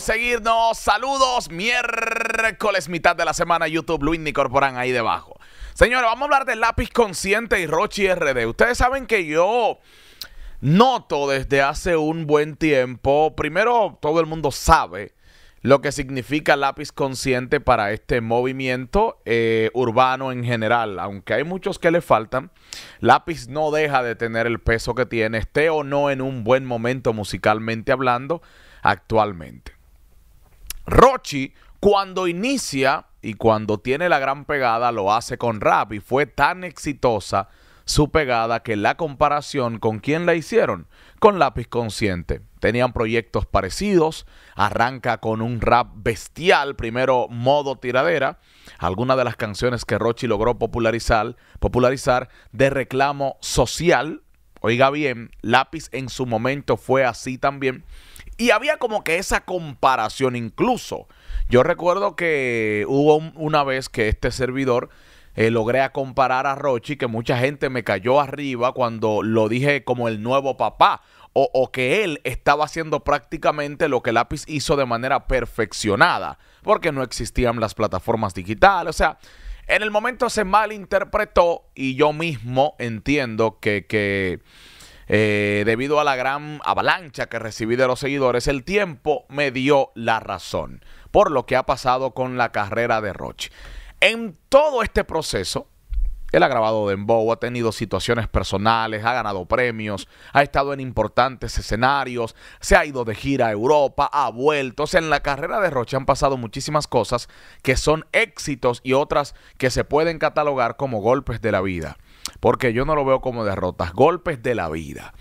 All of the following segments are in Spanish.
seguirnos. Saludos, miércoles, mitad de la semana, YouTube, Luis Nicorporán ahí debajo. Señores, vamos a hablar de lápiz consciente y Rochi RD. Ustedes saben que yo noto desde hace un buen tiempo, primero todo el mundo sabe lo que significa lápiz consciente para este movimiento eh, urbano en general, aunque hay muchos que le faltan, lápiz no deja de tener el peso que tiene, esté o no en un buen momento musicalmente hablando actualmente. Rochi, cuando inicia y cuando tiene la gran pegada, lo hace con rap y fue tan exitosa su pegada que la comparación con quién la hicieron, con Lápiz Consciente. Tenían proyectos parecidos, arranca con un rap bestial, primero modo tiradera, algunas de las canciones que Rochi logró popularizar, popularizar de reclamo social. Oiga bien, Lápiz en su momento fue así también y había como que esa comparación incluso. Yo recuerdo que hubo una vez que este servidor eh, logré a comparar a Rochi, que mucha gente me cayó arriba cuando lo dije como el nuevo papá. O, que él estaba haciendo prácticamente lo que Lápiz hizo de manera perfeccionada, porque no existían las plataformas digitales. O sea, en el momento se malinterpretó y yo mismo entiendo que eh, debido a la gran avalancha que recibí de los seguidores, el tiempo me dio la razón por lo que ha pasado con la carrera de Roche. En todo este proceso, él ha grabado Dembow, ha tenido situaciones personales, ha ganado premios, ha estado en importantes escenarios, se ha ido de gira a Europa, ha vuelto. O sea, en la carrera de Roche han pasado muchísimas cosas que son éxitos y otras que se pueden catalogar como golpes de la vida porque yo no lo veo como derrotas, golpes de la vida.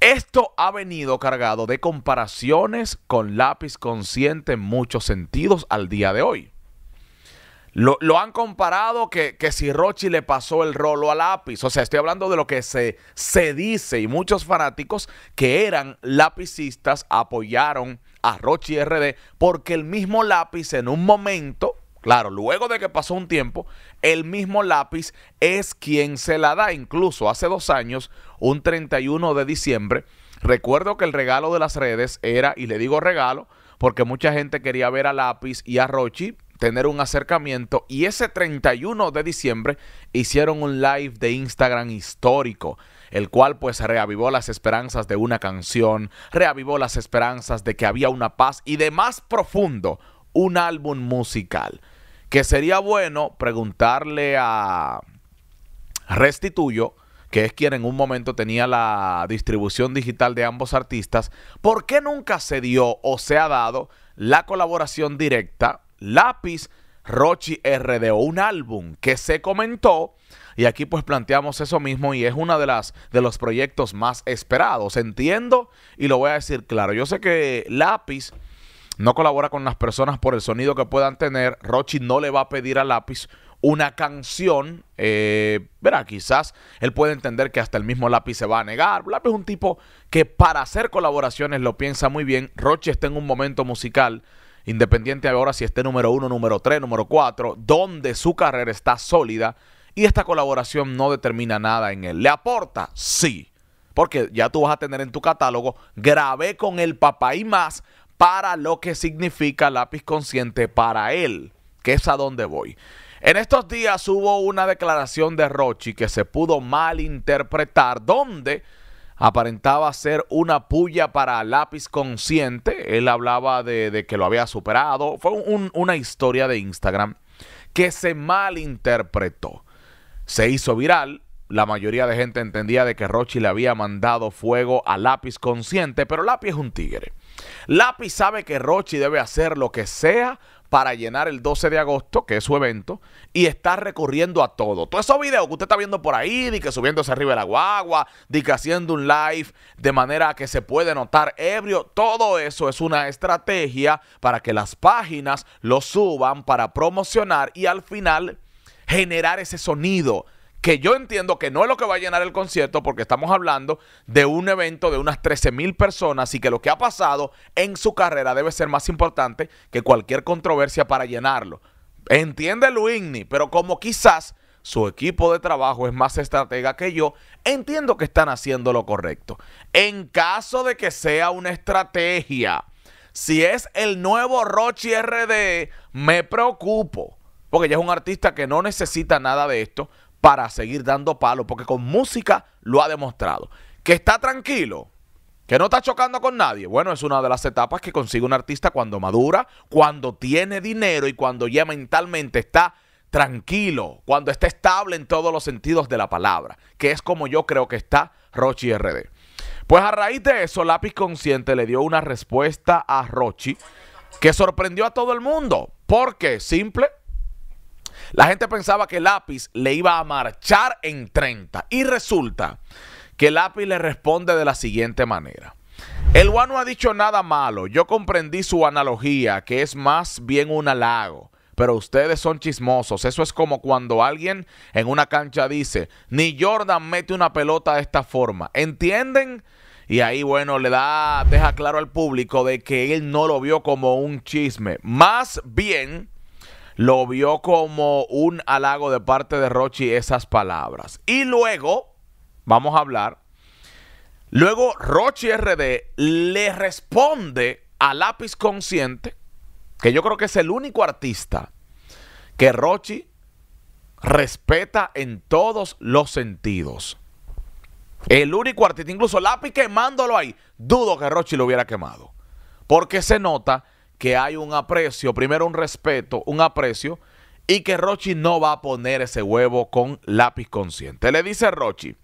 Esto ha venido cargado de comparaciones con lápiz consciente en muchos sentidos al día de hoy. Lo, han comparado que, si Rochi le pasó el rolo a lápiz. O sea, estoy hablando de lo que se, se dice y muchos fanáticos que eran lapicistas apoyaron a Rochi RD porque el mismo lápiz en un momento Claro, luego de que pasó un tiempo, el mismo lápiz es quien se la da. Incluso hace dos años, un 31 de diciembre, recuerdo que el regalo de las redes era, y le digo regalo, porque mucha gente quería ver a lápiz y a Rochi, tener un acercamiento, y ese 31 de diciembre hicieron un live de Instagram histórico el cual pues reavivó las esperanzas de una canción, reavivó las esperanzas de que había una paz y de más profundo, un álbum musical que sería bueno preguntarle a Restituyo, que es quien en un momento tenía la distribución digital de ambos artistas, ¿por qué nunca se dio o se ha dado la colaboración directa Lápiz Rochi RDO, un álbum que se comentó y aquí pues planteamos eso mismo y es uno de, las, de los proyectos más esperados. Entiendo y lo voy a decir claro. Yo sé que Lápiz no colabora con las personas por el sonido que puedan tener. Rochi no le va a pedir a lápiz una canción. Eh, verá, quizás él puede entender que hasta el mismo lápiz se va a negar. Lápiz es un tipo que para hacer colaboraciones lo piensa muy bien. Rochi está en un momento musical. Independiente de ahora si esté número uno, número tres, número cuatro, donde su carrera está sólida y esta colaboración no determina nada en él. ¿Le aporta? Sí. Porque ya tú vas a tener en tu catálogo, grabé con el papá y más, para lo que significa lápiz consciente para él, que es a donde voy. En estos días hubo una declaración de Rochi que se pudo malinterpretar, donde aparentaba ser una puya para lápiz consciente. Él hablaba de, que lo había superado. Fue una historia de Instagram que se malinterpretó. Se hizo viral la mayoría de gente entendía de que Rochi le había mandado fuego a Lápiz consciente, pero Lápiz es un tigre. Lápiz sabe que Rochi debe hacer lo que sea para llenar el 12 de agosto, que es su evento, y está recurriendo a todo. Todos esos videos que usted está viendo por ahí, de que subiéndose arriba de la guagua, de que haciendo un live de manera que se puede notar ebrio, todo eso es una estrategia para que las páginas lo suban para promocionar y al final generar ese sonido que yo entiendo que no es lo que va a llenar el concierto, porque estamos hablando de un evento de unas 13 mil personas y que lo que ha pasado en su carrera debe ser más importante que cualquier controversia para llenarlo. Entiende Luigni, pero como quizás su equipo de trabajo es más estratega que yo, entiendo que están haciendo lo correcto. En caso de que sea una estrategia, si es el nuevo Rochi RD, me preocupo, porque ya es un artista que no necesita nada de esto para seguir dando palo, porque con música lo ha demostrado. Que está tranquilo, que no está chocando con nadie. Bueno, es una de las etapas que consigue un artista cuando madura, cuando tiene dinero y cuando ya mentalmente está tranquilo, cuando está estable en todos los sentidos de la palabra, que es como yo creo que está Rochi RD. Pues a raíz de eso, Lápiz Consciente le dio una respuesta a Rochi que sorprendió a todo el mundo. Porque, simple, la gente pensaba que Lápiz le iba a marchar en 30 y resulta que Lápiz le responde de la siguiente manera. El Juan no ha dicho nada malo, yo comprendí su analogía, que es más bien un halago pero ustedes son chismosos. Eso es como cuando alguien en una cancha dice, ni Jordan mete una pelota de esta forma. ¿Entienden? Y ahí, bueno, le da, deja claro al público de que él no lo vio como un chisme. Más bien, lo vio como un halago de parte de Rochi esas palabras. Y luego, vamos a hablar, luego Rochi RD le responde a Lápiz Consciente, que yo creo que es el único artista que Rochi respeta en todos los sentidos. El único artista, incluso Lápiz quemándolo ahí, dudo que Rochi lo hubiera quemado. Porque se nota que hay un aprecio, primero un respeto, un aprecio, y que Rochi no va a poner ese huevo con lápiz consciente. Le dice Rochi,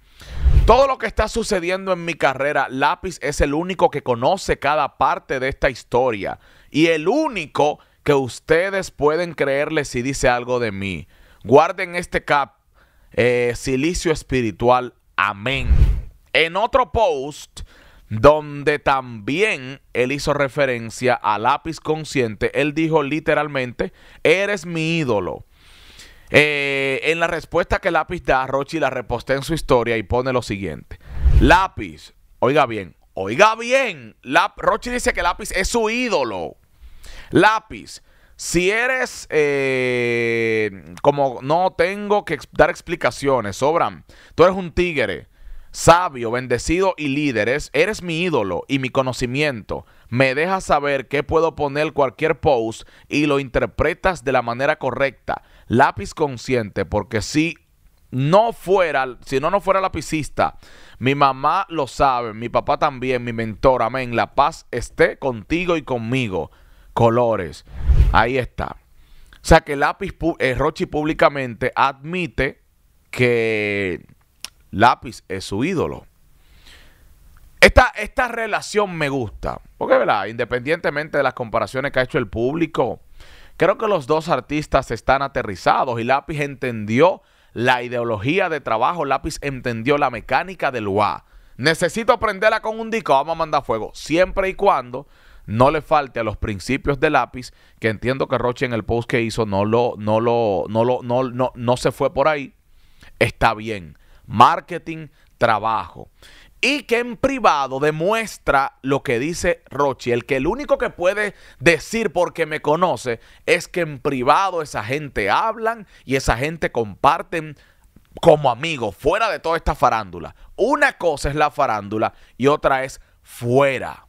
todo lo que está sucediendo en mi carrera, lápiz es el único que conoce cada parte de esta historia y el único que ustedes pueden creerle si dice algo de mí. Guarden este cap, eh, silicio espiritual, amén. En otro post, donde también él hizo referencia a lápiz consciente. Él dijo literalmente, eres mi ídolo. Eh, en la respuesta que Lápiz da, Rochi la reposté en su historia y pone lo siguiente. Lápiz, oiga bien, oiga bien, Rochi dice que Lápiz es su ídolo. Lápiz, si eres eh, como no tengo que dar explicaciones, sobran, tú eres un tigre. Sabio, bendecido y líderes, eres mi ídolo y mi conocimiento. Me dejas saber que puedo poner cualquier post y lo interpretas de la manera correcta. Lápiz consciente, porque si no fuera, si no, no fuera lapicista, mi mamá lo sabe, mi papá también, mi mentor, amén. La paz esté contigo y conmigo. Colores. Ahí está. O sea que Lápiz, eh, Rochi públicamente admite que Lápiz es su ídolo. Esta, esta relación me gusta, porque ¿verdad? independientemente de las comparaciones que ha hecho el público, creo que los dos artistas están aterrizados y Lápiz entendió la ideología de trabajo, Lápiz entendió la mecánica del UA. Necesito aprenderla con un disco, vamos a mandar fuego, siempre y cuando no le falte a los principios de lápiz, que entiendo que Roche en el post que hizo no lo, no lo, no lo, no, no, no se fue por ahí, está bien marketing, trabajo. Y que en privado demuestra lo que dice Rochi, el que el único que puede decir porque me conoce es que en privado esa gente hablan y esa gente comparten como amigos, fuera de toda esta farándula. Una cosa es la farándula y otra es fuera.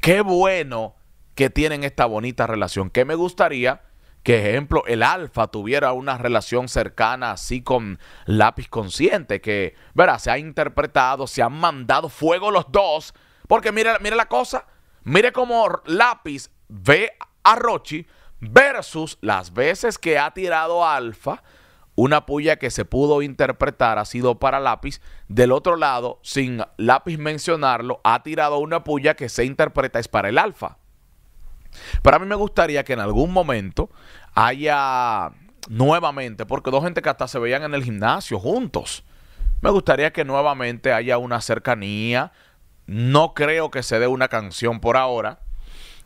Qué bueno que tienen esta bonita relación, que me gustaría que ejemplo el alfa tuviera una relación cercana así con lápiz consciente, que verá, se ha interpretado, se han mandado fuego los dos, porque mire, mire la cosa, mire cómo lápiz ve a Rochi versus las veces que ha tirado alfa, una puya que se pudo interpretar ha sido para lápiz. Del otro lado, sin lápiz mencionarlo, ha tirado una puya que se interpreta es para el alfa. Pero a mí me gustaría que en algún momento haya nuevamente, porque dos gente que hasta se veían en el gimnasio juntos. Me gustaría que nuevamente haya una cercanía. No creo que se dé una canción por ahora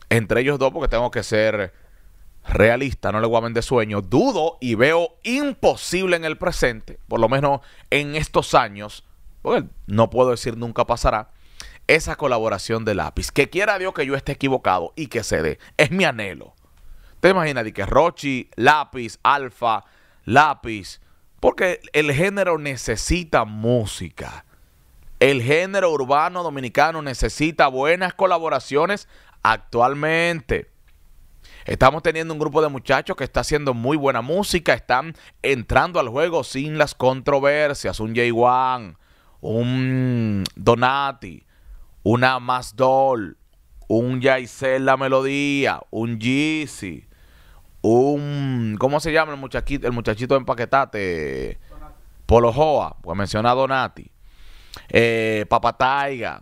entre ellos dos, porque tengo que ser realista, no le guamen de sueño. Dudo y veo imposible en el presente, por lo menos en estos años, porque no puedo decir nunca pasará, esa colaboración de lápiz. Que quiera Dios que yo esté equivocado y que se dé. Es mi anhelo. ¿Te imaginas de que Rochi, lápiz, alfa, lápiz? Porque el género necesita música. El género urbano dominicano necesita buenas colaboraciones actualmente. Estamos teniendo un grupo de muchachos que está haciendo muy buena música, están entrando al juego sin las controversias. Un j Wan un Donati, una más Doll. un Yaisel La Melodía, un Jeezy, un... ¿Cómo se llama el muchachito, el muchachito de empaquetate? Polo Joa, pues menciona Donati. Eh, Papataiga.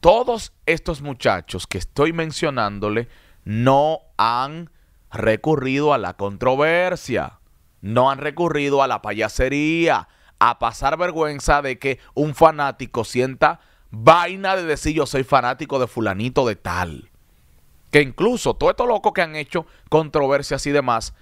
Todos estos muchachos que estoy mencionándole no han recurrido a la controversia, no han recurrido a la payasería, a pasar vergüenza de que un fanático sienta vaina de decir yo soy fanático de fulanito de tal. Que incluso todos estos locos que han hecho controversias y demás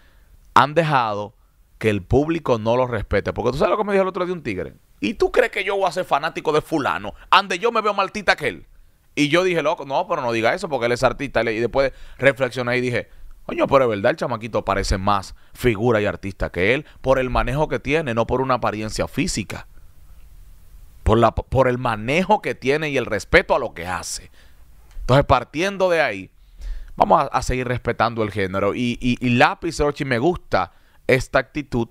han dejado que el público no los respete. Porque tú sabes lo que me dijo el otro día un tigre. ¿Y tú crees que yo voy a ser fanático de fulano? Ande yo me veo maltita que él. Y yo dije, loco, no, pero no diga eso porque él es artista. Y después reflexioné y dije, coño, pero es verdad, el chamaquito parece más figura y artista que él por el manejo que tiene, no por una apariencia física por, el manejo que tiene y el respeto a lo que hace. Entonces, partiendo de ahí, vamos a, seguir respetando el género. Y, y, y Lápiz Rochi me gusta esta actitud,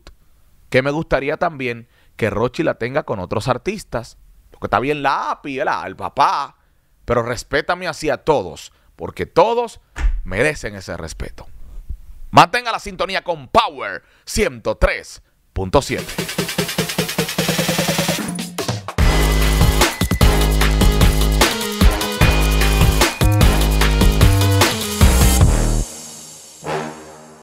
que me gustaría también que Rochi la tenga con otros artistas. Porque está bien Lápiz, el papá, pero respétame así a todos, porque todos merecen ese respeto. Mantenga la sintonía con Power 103.7.